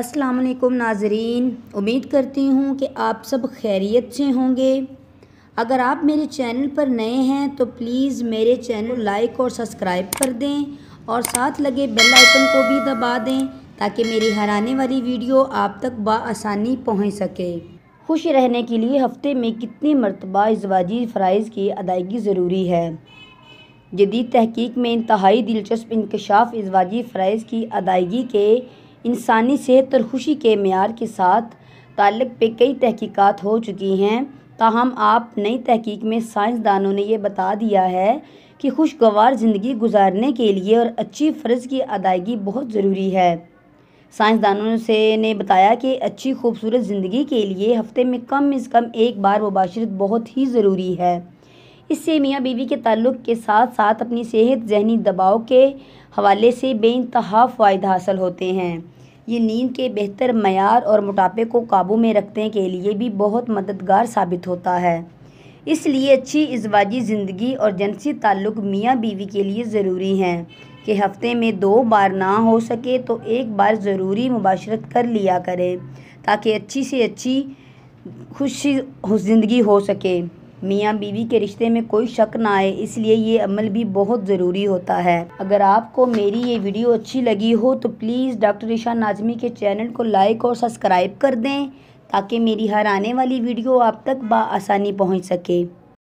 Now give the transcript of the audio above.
अस्सलाम वालेकुम नाजरीन उम्मीद करती हूँ कि आप सब खैरियत से होंगे अगर आप मेरे चैनल पर नए हैं तो प्लीज़ मेरे चैनल लाइक और सब्सक्राइब कर दें और साथ लगे बेल आइकन को भी दबा दें ताकि मेरी हर आने वाली वीडियो आप तक बसानी पहुँच सके खुश रहने के लिए हफ्ते में कितनी मरतबा इसवाजी फ़राइज़ की अदायगी ज़रूरी है जदीद तहकीक में इंतहाई दिलचस्प इंकशाफ इसवाजी फ़राइज़ की अदायगी के इंसानी सेहत और खुशी के मैार के साथ तल्ल पे कई तहकीक़ात हो चुकी हैं ताहम आप नई तहकीक में साइंसदानों ने यह बता दिया है कि खुशगवार ज़िंदगी गुजारने के लिए और अच्छी फ़र्ज़ की अदायगी बहुत ज़रूरी है साइंसदानों से ने बताया कि अच्छी खूबसूरत ज़िंदगी के लिए हफ्ते में कम अज़ कम एक बार मुबाशरत बहुत ही ज़रूरी है इससे मियाँ बीवी के ताल्लुक़ के साथ साथ अपनी सेहत जहनी दबाव के हवाले से बेानतहा फ़ायदा हासिल होते हैं ये नींद के बेहतर मैार और मोटापे को काबू में रखने के लिए भी बहुत मददगार साबित होता है इसलिए अच्छी इजवाजी ज़िंदगी और जनसी ताल्लुक़ मियाँ बीवी के लिए ज़रूरी हैं कि हफ़्ते में दो बार ना हो सके तो एक बार ज़रूरी मुबाशरत कर लिया करें ताकि अच्छी से अच्छी खुशी ज़िंदगी हो सके मियाँ बीवी के रिश्ते में कोई शक ना आए इसलिए ये अमल भी बहुत ज़रूरी होता है अगर आपको मेरी ये वीडियो अच्छी लगी हो तो प्लीज़ डॉक्टर ईशा नाजमी के चैनल को लाइक और सब्सक्राइब कर दें ताकि मेरी हर आने वाली वीडियो आप तक बासानी पहुँच सके